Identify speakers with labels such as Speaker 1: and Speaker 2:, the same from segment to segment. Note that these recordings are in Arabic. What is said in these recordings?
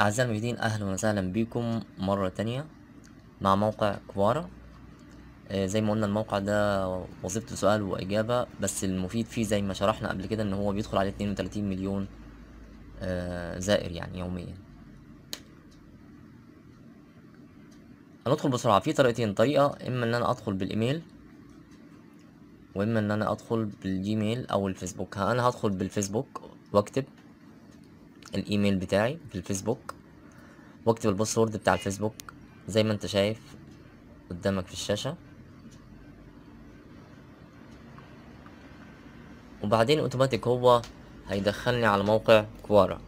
Speaker 1: أعزائي المشاهدين أهلا وسهلا بكم مرة تانية مع موقع كوارا آه، زي ما قلنا الموقع ده وظيفته سؤال وإجابة بس المفيد فيه زي ما شرحنا قبل كده إن هو بيدخل عليه 32 مليون آه، زائر يعني يوميا هندخل بسرعة في طريقتين طريقة إما إن أنا أدخل بالإيميل واما ان انا ادخل بالجيميل او الفيسبوك انا هدخل بالفيسبوك واكتب الايميل بتاعي في الفيسبوك واكتب الباسورد بتاع الفيسبوك زي ما انت شايف قدامك في الشاشة وبعدين اوتوماتيك هو هيدخلني على موقع كوارا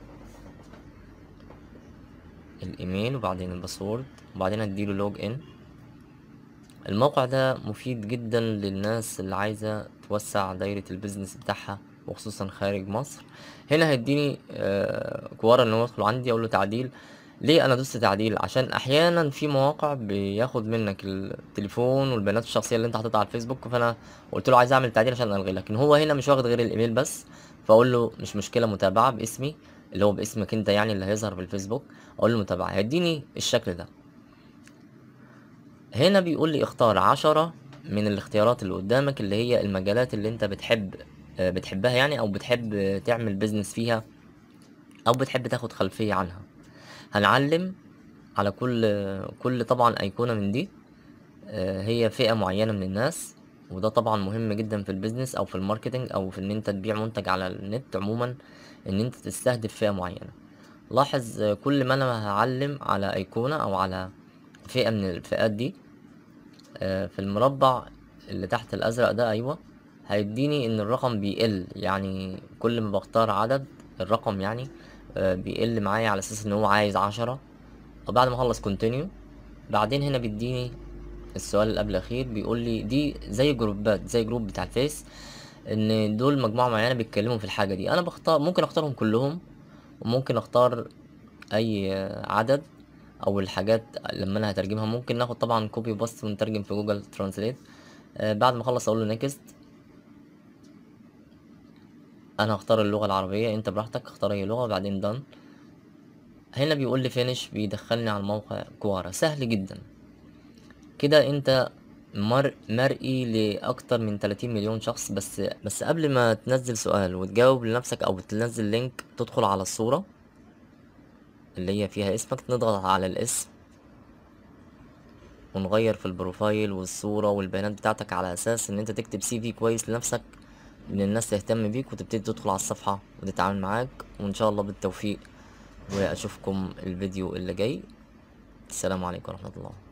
Speaker 1: الايميل وبعدين الباسورد وبعدين هديله لوج ان الموقع ده مفيد جدا للناس اللي عايزة توسع دايرة البيزنس بتاعها وخصوصا خارج مصر هنا هيديني آه، كوارا ان هو يدخل عندي اقول له تعديل ليه انا دوست تعديل عشان احيانا في مواقع بياخد منك التليفون والبيانات الشخصيه اللي انت حاططها على الفيسبوك فانا قلت له عايز اعمل تعديل عشان الغي لكن هو هنا مش واخد غير الايميل بس فاقول له مش مشكله متابعه باسمي اللي هو باسمك انت يعني اللي هيظهر في الفيسبوك اقول له متابعه هيديني الشكل ده هنا بيقول لي اختار عشرة من الاختيارات اللي قدامك اللي هي المجالات اللي انت بتحب آه، بتحبها يعني او بتحب تعمل بيزنس فيها او بتحب تاخد خلفية عنها هنعلم على كل كل طبعا ايقونة من دي آه، هي فئة معينة من الناس وده طبعا مهم جدا في البيزنس او في الماركتنج او في ان انت تبيع منتج على النت عموما ان انت تستهدف فئة معينة لاحظ كل ما انا هعلم على ايقونة او على فئة من الفئات دي آه، في المربع اللي تحت الأزرق ده أيوة هيديني إن الرقم بيقل يعني كل ما بختار عدد الرقم يعني آه، بيقل معايا على أساس إن هو عايز عشرة وبعد ما أخلص كونتينيو بعدين هنا بيديني السؤال اللي قبل الأخير بيقول لي دي زي جروبات زي جروب بتاع الفيس إن دول مجموعة معينة بيتكلموا في الحاجة دي أنا بختار ممكن أختارهم كلهم وممكن أختار أي عدد او الحاجات لما انا هترجمها ممكن ناخد طبعا كوبي بس ونترجم في جوجل ترانسليت آه، بعد ما اخلص اقول له نيكست انا هختار اللغه العربيه انت براحتك اختار اي لغه وبعدين دان هنا بيقول لي فينش بيدخلني على الموقع كوارا سهل جدا كده انت مر مرئي لاكتر من 30 مليون شخص بس بس قبل ما تنزل سؤال وتجاوب لنفسك او تنزل لينك تدخل على الصوره اللي هي فيها اسمك نضغط على الاسم ونغير في البروفايل والصورة والبيانات بتاعتك على اساس ان انت تكتب سي في كويس لنفسك ان الناس تهتم بيك وتبتدي تدخل على الصفحة وتتعامل معاك وان شاء الله بالتوفيق واشوفكم الفيديو اللي جاي السلام عليكم ورحمة الله